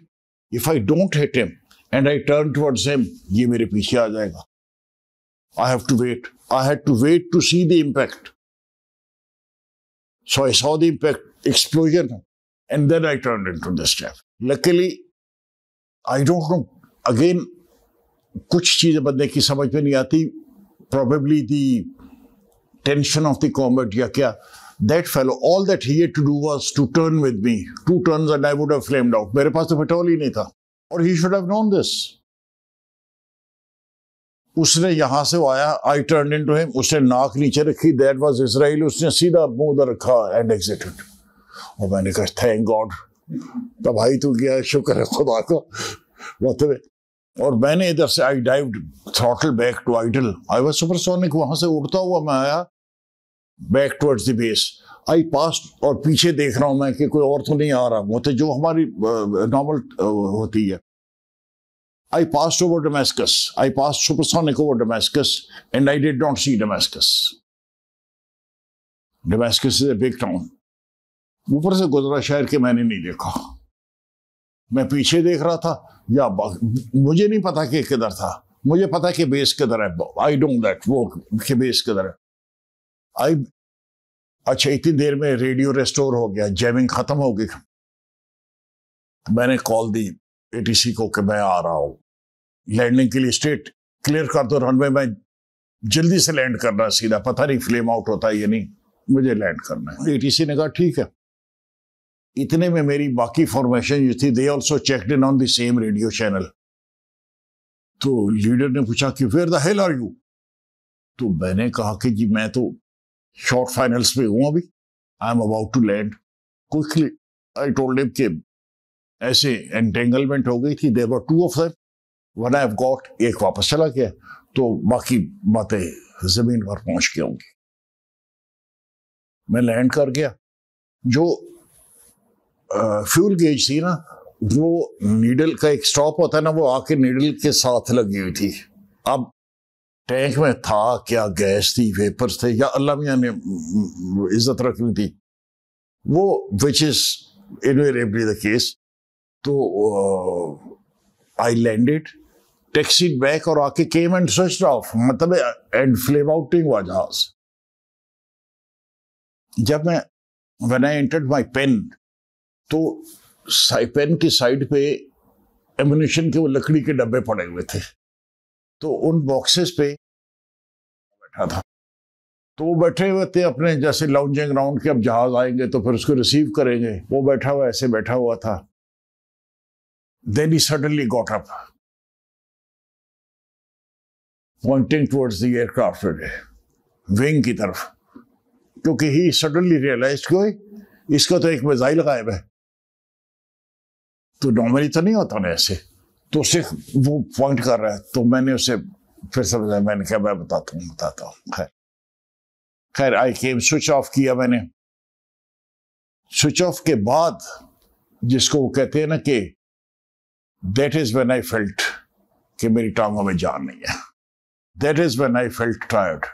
S1: if I don't hit him and I turned towards him. ये मेरे पीछे आ जाएगा. I have to wait. I had to wait to see the impact. So I saw the impact explosion, and then I turned into the staff. Luckily, I don't know. Again, कुछ चीजें बंदे की समझ में नहीं आती. Probably the tension of the combat या क्या. That fellow, all that he had to do was to turn with me. Two turns and I would have flamed out. मेरे पास तो पेट्रोल ही नहीं था. और he should have known this उसने यहां से वो आया I turn in to him उसने नाक नीचे रखी दैट वाज इसराइल उसने सीधा मुंह उधर रखा एंड एग्जिटेड और मैंने कहा थैंक गॉड तो भाई तू गया शुक्र है खुदा को मतलब और मैंने इधर से I dive throttle back to idle I was supersonic वहां से उड़ता हुआ मैं आया back towards the base I pass और पीछे देख रहा हूं मैं कि कोई और तो नहीं आ रहा वो तो जो हमारी नॉर्मल होती है I pass over Damascus I pass supersonic over Damascus and I did not see Damascus Damascus is a big town ऊपर से गुजरा शहर के मैंने नहीं देखा मैं पीछे देख रहा था या मुझे नहीं पता कि किधर था मुझे पता कि बेस किधर है आई डोंट दैट वो कि बेस किधर है आई अच्छा इतनी देर में रेडियो रेस्टोर हो गया जैमिंग खत्म हो गई मैंने कॉल दी एटीसी को कि मैं आ रहा हूं लैंडिंग के लिए स्टेट क्लियर कर दो रनवे में जल्दी से लैंड करना सीधा पता नहीं फ्लेम आउट होता है या नहीं मुझे लैंड करना है एटीसी ने कहा ठीक है इतने में मेरी बाकी फॉर्मेशन जो थी they also check in on the same radio channel तो लीडर ने पूछा कि where the hell are you तो मैंने कहा कि जी मैं तो शॉर्ट फाइनल्स पे हूं अभी I am about to land quickly I told him के ऐसे एंटेंगलमेंट हो गई थी there were two of one I have got एक वापस चला गया तो बाकी बातें जमीन पर पहुंच के होंगी मैं लैंड कर गया जो फ्यूल गेज थी ना वो नीडल का एक स्टॉप होता है ना वो आके नीडल के साथ लगी हुई थी अब टैंक में था क्या गैस थी वेपर्स थे या अल्लाह मियाँ ने इज्जत रखनी थी वो which is invariably the case तो आई लैंडेड टैक्सी बैक और आके केम एंड स्विच ऑफ मतलब एंड फ्लेम आउटिंग हुआ हाउस जब मैं when I entered my pen तो पेन की साइड पे एमुनेशन के वो लकड़ी के डब्बे पड़े हुए थे तो उन बॉक्सेस पे बैठा था तो वो बैठे हुए थे अपने जैसे लॉन्चिंग राउंड के अब जहाज आएंगे तो फिर उसको रिसीव करेंगे वो बैठा हुआ ऐसे बैठा हुआ था then he suddenly got up pointing towards the aircraft wing की तरफ क्योंकि ही सडनली रियलाइज क्यों इसका तो एक मिजाइल गायब है तो नॉर्मली तो नहीं होता ना ऐसे तो सिख वो पॉइंट कर रहा है तो मैंने उसे फिर समझाया मैंने कहा मैं बताता हूँ बताता हूँ खैर खैर आई केम स्विच ऑफ किया मैंने स्विच ऑफ के बाद जिसको वो कहते हैं ना कि that is when I felt कि मेरी टांगों में जान नहीं है that is when I felt tired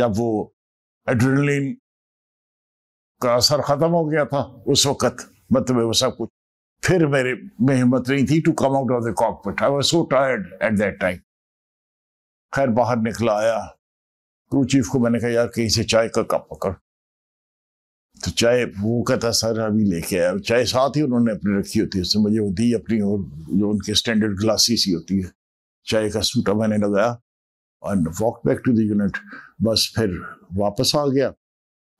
S1: जब वो एड्रेनलिन का असर खत्म हो गया था उस वक्त मतलब वो सब कुछ फिर मेरे में हिम्मत नहीं थी to come out of the cockpit I was so tired at that time खैर बाहर निकला आया क्रू चीफ को मैंने कहा यार कहीं से चाय का कप पकड़ तो चाय वो कहता सर अभी लेके आया चाय साथ ही उन्होंने अपने रखी होती है उससे मुझे वो दी अपनी और जो उनके स्टैंडर्ड ग्लासी सी होती है चाय का सूटा मैंने लगाया और walk back to the unit बस फिर वापस आ गया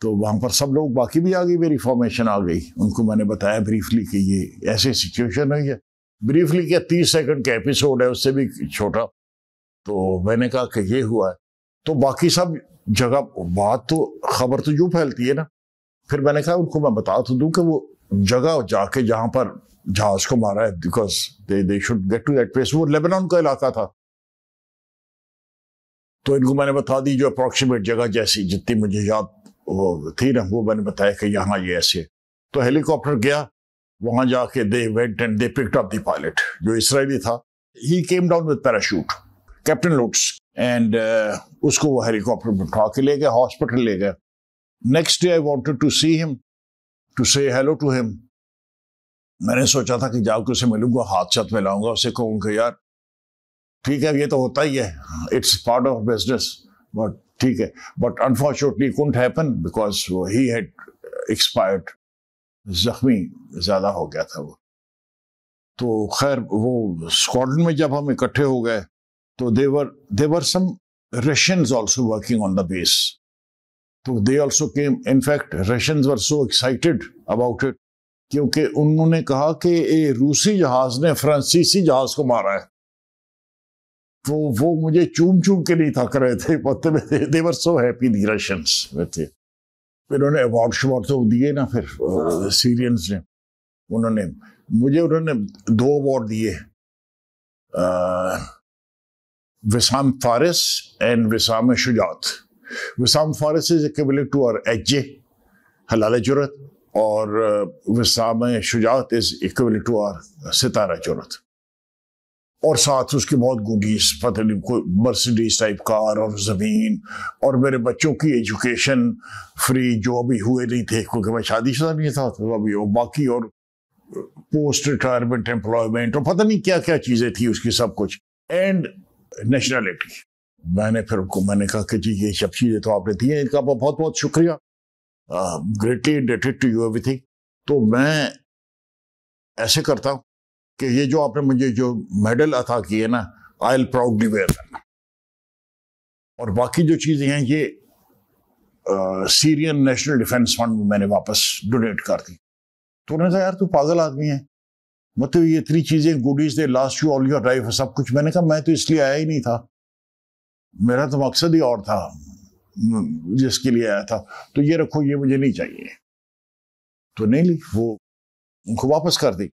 S1: तो वहाँ पर सब लोग बाकी भी आ गई मेरी फॉर्मेशन आ गई उनको मैंने बताया ब्रीफली कि ये ऐसे सिचुएशन हुई है ब्रीफली क्या तीस सेकंड का एपिसोड है उससे भी छोटा तो मैंने कहा कि ये हुआ है तो बाकी सब जगह बात तो खबर तो यूँ फैलती है ना फिर मैंने कहा उनको मैं बता तो दूँ कि वो जगह जाके जहाँ पर जहाज को मारा है because they they should get to that place वो लेबनान का इलाका था तो इनको मैंने बता दी जो अप्रोक्सीमेट जगह जैसी जितनी मुझे याद वो थी ना वो मैंने बताया कि यहाँ ये ऐसे तो हेलीकॉप्टर गया वहां जाके they went and they picked up the pilot जो इसराइली था he came down with parachute captain लोट्स एंड उसको वो हेलीकॉप्टर में उठा के ले गए हॉस्पिटल ले गए next day I wanted to see him to say hello to him मैंने सोचा था कि जाकर उसे मिलूंगा हाथ साथ लाऊंगा उसे कहूँगा यार ठीक है ये तो होता ही है it's part of business but ठीक है but unfortunately couldn't happen because he had expired जख्मी ज़्यादा हो गया था वो तो खैर वो स्कॉटलैंड में जब हम इकट्ठे हो गए तो there were there were some Russians also working on the base तो they also came In fact, Russians were so excited about क्योंकि उन्होंने कहा कि ये रूसी जहाज ने फ्रांसीसी जहाज को मारा है तो वो मुझे चूम चूम के नहीं थक रहे थे मतलब देवर सो हैप्पी दी धीरज थे उन्होंने अवार्ड शवार्ड तो दिए ना फिर सीरियंस ने उन्होंने मुझे उन्होंने दो अवार्ड दिए Wisam Faris and Wisam Shujat Wisam Faris is equivalent to our एच जे हलाल जुरत और Wisam Shujat is equivalent to our Sitara Jurat और साथ उसकी बहुत गुडीज पता नहीं कोई मर्सिडीज टाइप कार और ज़मीन और मेरे बच्चों की एजुकेशन फ्री जो अभी हुए नहीं थे क्योंकि मैं शादीशुदा नहीं था तो अभी और बाकी और पोस्ट रिटायरमेंट एम्प्लॉयमेंट और पता नहीं क्या क्या चीज़ें थी उसकी सब कुछ एंड नेशनैलिटी मैंने फिर उनको मैंने कहा कि जी ये सब चीज़ें तो आपने दी हैं इनका बहुत बहुत शुक्रिया greatly indebted to you everything तो मैं ऐसे करता हूँ कि ये जो आपने मुझे जो मेडल अथा किए ना आई एल प्राउडली वेयर और बाकी जो चीज़ें हैं ये सीरियन नेशनल डिफेंस फंड में मैंने वापस डोनेट कर दी तो उन्होंने कहा यार तू पागल आदमी है मतलब ये इतनी चीज़ें goodies they last you all your life सब कुछ मैंने कहा मैं तो इसलिए आया ही नहीं था मेरा तो मकसद ही और था जिसके लिए आया था तो ये रखो ये मुझे नहीं चाहिए तो नहीं ली वो उनको वापस कर दी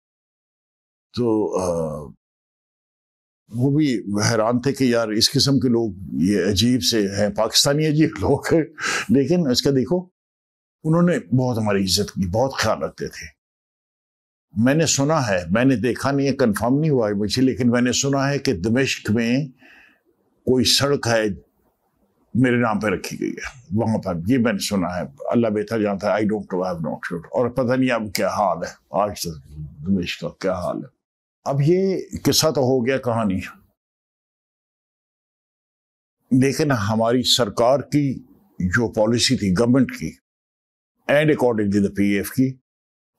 S1: तो आ, वो भी हैरान थे कि यार इस किस्म के लोग ये अजीब से हैं पाकिस्तानी अजीब लोग हैं लेकिन इसका देखो उन्होंने बहुत हमारी इज्जत की बहुत ख्याल रखते थे मैंने सुना है मैंने देखा नहीं है कन्फर्म नहीं हुआ है मुझे लेकिन मैंने सुना है कि दमिश्क में कोई सड़क है मेरे नाम पर रखी गई है वहाँ पर ये मैंने सुना है अल्लाह बेहतर जानता है आई डोंट नो आई और पता नहीं अब क्या हाल है आज तक दमिश्क का क्या हाल है अब ये किस्सा तो हो गया कहानी लेकिन हमारी सरकार की जो पॉलिसी थी गवर्नमेंट की and according to the PF की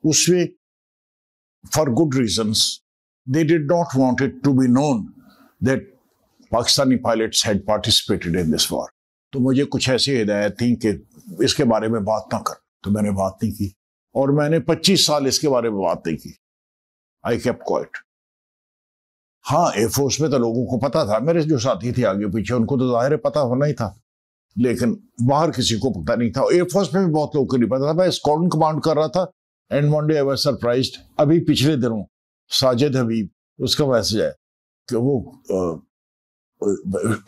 S1: उसमें for good reasons they did not want it to be known that Pakistani pilots had participated in this war तो मुझे कुछ ऐसी हिदायत थी कि इसके बारे में बात ना कर तो मैंने बात नहीं की और मैंने 25 साल इसके बारे में बात नहीं की आई कैप क्वाइट हाँ एयरफोर्स में तो लोगों को पता था मेरे जो साथी थे आगे पीछे उनको तो जाहिर पता होना ही था लेकिन बाहर किसी को पता नहीं था एयरफोर्स में भी बहुत लोगों को नहीं पता था मैं स्कॉडन कमांड कर रहा था and one day I surprise अभी पिछले दिनों साजिद हबीब उसका मैसेज है कि वो आ,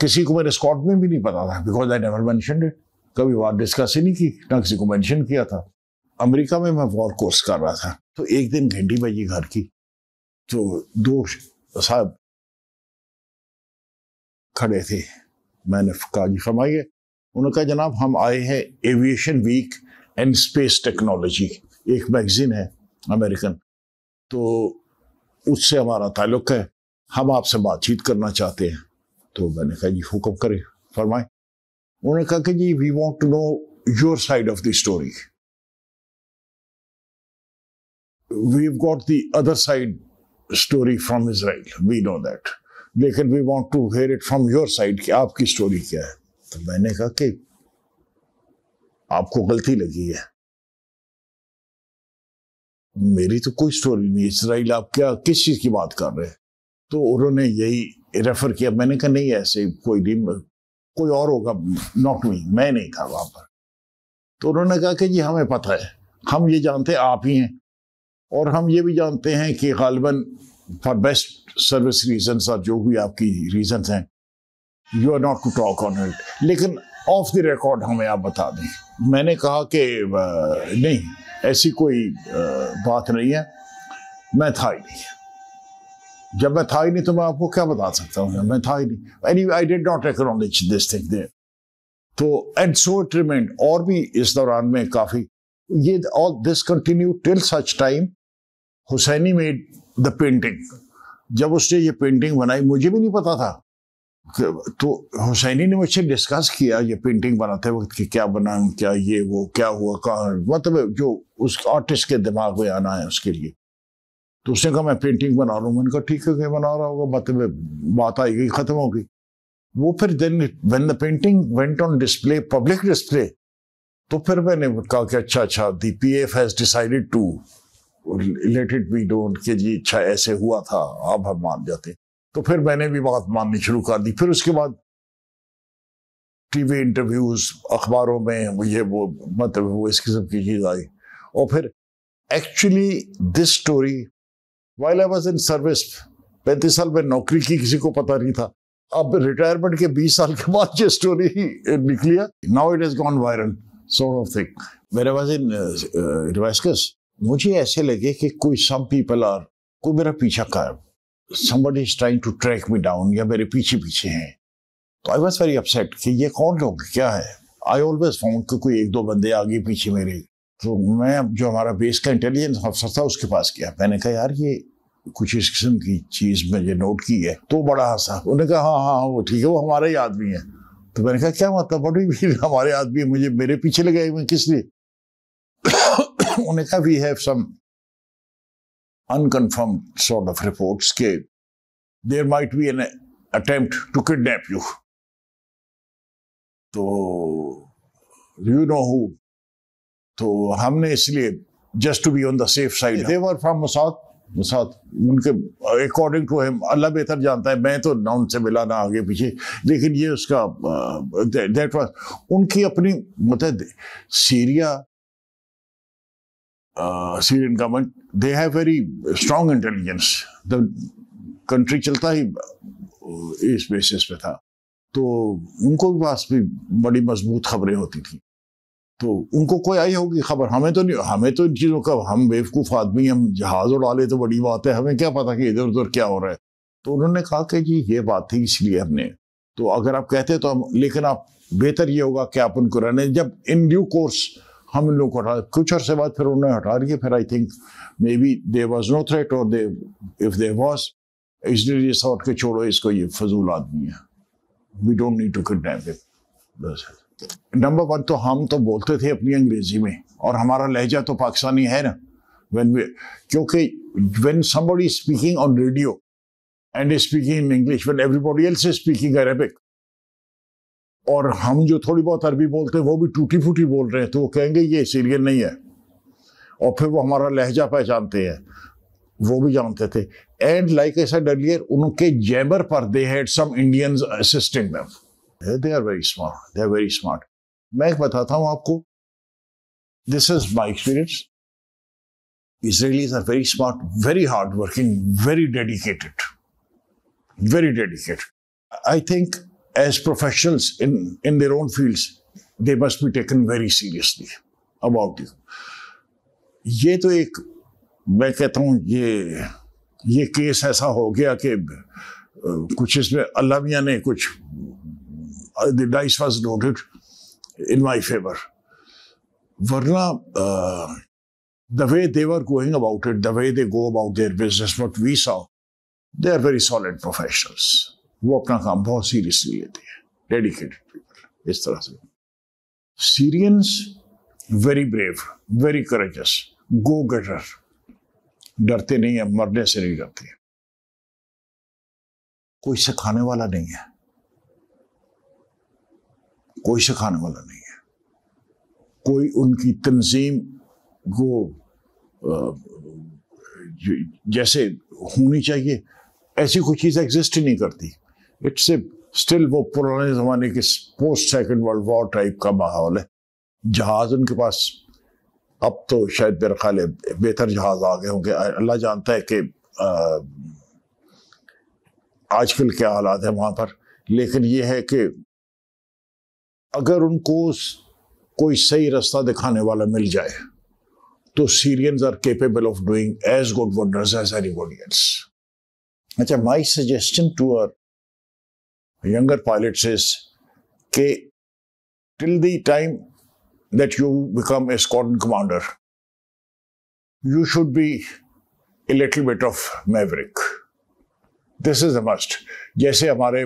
S1: किसी को मेरे स्कॉट में भी नहीं पता था because I never mention it कभी वॉर डिस्कस ही नहीं की ना किसी को मैंशन किया था अमेरिका में मैं वॉर कोर्स कर रहा था तो एक दिन घंटी बजी घर की तो दो तो साहब खड़े थे मैंने कहा जी फरमाइए उन्होंने कहा जनाब हम आए हैं aviation week and space technology एक मैगज़ीन है अमेरिकन तो उससे हमारा ताल्लुक़ है हम आपसे बातचीत करना चाहते हैं तो मैंने कहा जी हुक्म करें फरमाए उन्होंने कहा कि जी we want to know your side of the story we have got the other side story from Israel. We know that. लेकिन we want to hear it from your side कि आपकी स्टोरी क्या है तो मैंने कहा कि आपको गलती लगी है मेरी तो कोई स्टोरी नहीं इसराइल आप क्या किस चीज़ की बात कर रहे हैं तो उन्होंने यही रेफर किया मैंने कहा नहीं ऐसे कोई नहीं कोई और होगा नॉट मी मैं नहीं था वहां पर तो उन्होंने कहा कि जी हमें पता है हम ये जानते आप ही हैं और हम ये भी जानते हैं कि गालबन फॉर बेस्ट सर्विस रीजन और जो भी आपकी रीजन हैं you are not to talk on it लेकिन ऑफ द रिकॉर्ड हमें आप बता दें मैंने कहा कि नहीं ऐसी कोई बात नहीं है मैं था ही नहीं जब मैं था ही नहीं तो मैं आपको क्या बता सकता हूँ मैं था ही नहीं any I did not acknowledge this thing they तो एंड सो ट्रीमेंट और भी इस दौरान में काफ़ी ये all this continue till such time Hussaini made the painting जब उसने ये पेंटिंग बनाई मुझे भी नहीं पता था तो हुसैनी ने मुझसे डिस्कस किया ये पेंटिंग बनाते वक्त कि क्या बना क्या ये वो क्या हुआ कहाँ मतलब जो उस आर्टिस्ट के दिमाग में आना है उसके लिए तो उसने कहा मैं पेंटिंग बना रहा हूँ मैंने कहा ठीक है बना रहा होगा मतलब बात आई गई खत्म हो गई वो फिर then when the painting went on display public display तो फिर मैंने कहा कि अच्छा अच्छा the P F has decided to related भी डोंट के जी अच्छा ऐसे हुआ था अब हम मान जाते तो फिर मैंने भी बात माननी शुरू कर दी फिर उसके बाद टीवी इंटरव्यूज अखबारों में ये वो मतलब वो इस किस्म की चीज़ आई और फिर actually this story while I was in service पैंतीस साल में नौकरी की किसी को पता नहीं था अब रिटायरमेंट के 20 साल के बाद ये स्टोरी निकली now it is gone viral sort of thing. When I was in uh, uh, मुझे ऐसे लगे कि कोई सम पीपल आर कोई मेरा पीछा कर somebody is trying to track me down या मेरे पीछे पीछे हैं तो आई वॉज वेरी अपसेट कि ये कौन लोग क्या है आई ऑलवेज फाउंड कि कोई एक दो बंदे आगे पीछे मेरे तो मैं जो हमारा बेस का इंटेलिजेंस अफसर था उसके पास गया मैंने कहा यार ये कुछ इस किस्म की चीज़ मैंने नोट की है तो बड़ा हंसा उन्होंने कहा हाँ हाँ वो ठीक है वो हमारा ही आदमी है तो मैंने कहा क्या मतलब बड़ी हमारे आदमी मुझे मेरे पीछे लगाए हुए किस लिए उन्होंने कहा we have some unconfirm sort of report के there might be an attempt to kidnap you तो यू नो हु तो हमने इसलिए just to be on the safe side there were from Mossad Mossad उनके अकॉर्डिंग टू हिम अल्लाह बेहतर जानता है मैं तो ना उनसे मिला ना आगे पीछे लेकिन ये उसका दैट uh, वाज उनकी अपनी मतलब Syria Syrian government they have very very intelligence the country चलता ही uh, इस बेसिस पे था तो उनको भी पास भी बड़ी मजबूत खबरें होती थी तो उनको कोई आई होगी खबर हमें तो नहीं हमें तो इन चीज़ों का हम बेवकूफ़ आदमी हम जहाज़ उड़ा ले तो बड़ी बात है हमें क्या पता कि इधर उधर क्या हो रहा है तो उन्होंने कहा कि जी ये बात थी इसलिए हमने तो अगर आप कहते तो हम लेकिन आप बेहतर ये होगा कि आप उनको रहने जब इन ड्यू कोर्स हम इन लोगों को हटा कुछ अरसे बाद फिर उन्होंने हटा दिया फिर I think maybe there was no threat और दे इफ दे वॉज इसलिए ये सॉट के छोड़ो इसको ये फजूल आदमी है we don't need to kidnap number one तो हम तो बोलते थे अपनी अंग्रेजी में और हमारा लहजा तो पाकिस्तानी है ना वेन वे क्योंकि when somebody speaking on radio and and is speaking in english when everybody else is speaking और हम जो थोड़ी बहुत अरबी बोलते हैं वो भी टूटी फूटी बोल रहे हैं तो वो कहेंगे ये सीरियल नहीं है और फिर वो हमारा लहजा पहचानते हैं वो भी जानते थे एंड लाइक ऐसा डलियर उनके जैबर पर they had some Indian assisting them they are very smart they are very smart मैं बताता हूँ आपको this is my experience Israelis are very smart very hard working very dedicated very dedicated I think as professionals in, in their own fields, they must be taken very seriously about you. ये तो एक मैं कहता हूँ ये ये case ऐसा हो गया कि कुछ इसमें अल्लाह मियाँ ने कुछ the dice was loaded in my favour वरना the way they were going about it the way they go about their business what we saw they are very solid professionals वो अपना काम बहुत सीरियसली लेते हैं डेडिकेटेड पीपल इस तरह से Syrians very brave very courageous go getter डरते नहीं है मरने से नहीं डरते कोई सिखाने वाला नहीं है कोई सिखाने वाला नहीं है कोई उनकी तंजीम वो जैसे होनी चाहिए ऐसी कोई चीज़ एग्जिस्ट ही नहीं करती इट्स स्टिल वो पुराने ज़माने के post second world war type का माहौल है जहाज़ उनके पास अब तो शायद मेरा ख्याल बेहतर जहाज़ आ गए होंगे अल्लाह जानता है कि आजकल क्या हालात है वहाँ पर लेकिन यह है कि अगर उनको कोई सही रास्ता दिखाने वाला मिल जाए तो Syrians are capable of doing as good wonders as any अच्छा my suggestion to our younger pilots is K, till the time that you become a squadron commander, you should be a little bit of maverick. This is a must जैसे हमारे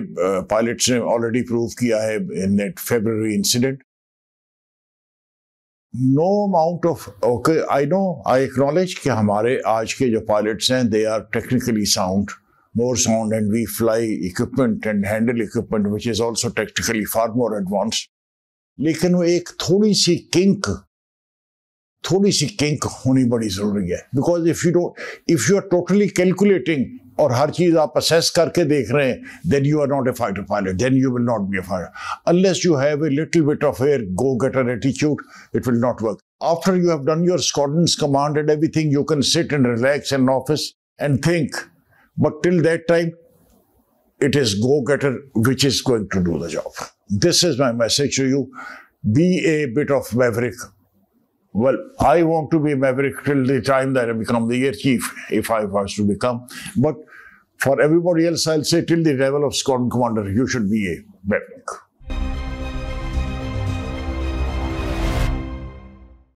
S1: pilots ने already prove किया है in that February incident no amount of okay I know I acknowledge कि हमारे आज के जो पायलट्स हैं they are technically sound more sound and we fly equipment and handle equipment, which is also technically far more advanced. लेकिन वो एक थोड़ी सी किंक थोड़ी सी किंक होनी बड़ी जरूरी है because if you don't if you are totally calculating और हर चीज आप असेस करके देख रहे हैं then you are not a fighter pilot then you will not be a fighter unless you have a little bit of air go get an attitude it will not work after you have done your squadrons command and everything you can sit and relax in office and think but till that time, it is go-getter which is going to do the job. This is my message to you. Be a bit of maverick. Well, I want to be maverick till the time that I become the air chief, if I was to become. But for everybody else, I'll say till the level of squadron commander, you should be a maverick.